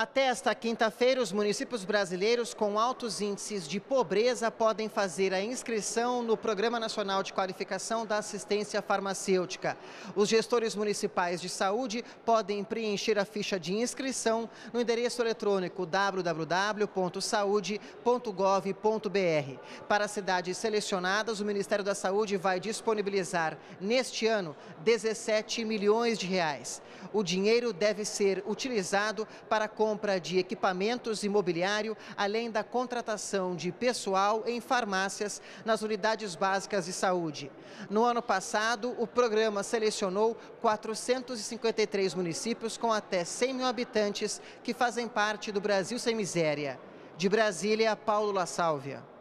Até esta quinta-feira, os municípios brasileiros com altos índices de pobreza podem fazer a inscrição no Programa Nacional de Qualificação da Assistência Farmacêutica. Os gestores municipais de saúde podem preencher a ficha de inscrição no endereço eletrônico www.saude.gov.br. Para cidades selecionadas, o Ministério da Saúde vai disponibilizar, neste ano, 17 milhões de reais. O dinheiro deve ser utilizado para compra de equipamentos imobiliário, além da contratação de pessoal em farmácias nas unidades básicas de saúde. No ano passado, o programa selecionou 453 municípios com até 100 mil habitantes que fazem parte do Brasil Sem Miséria. De Brasília, Paulo La Sálvia.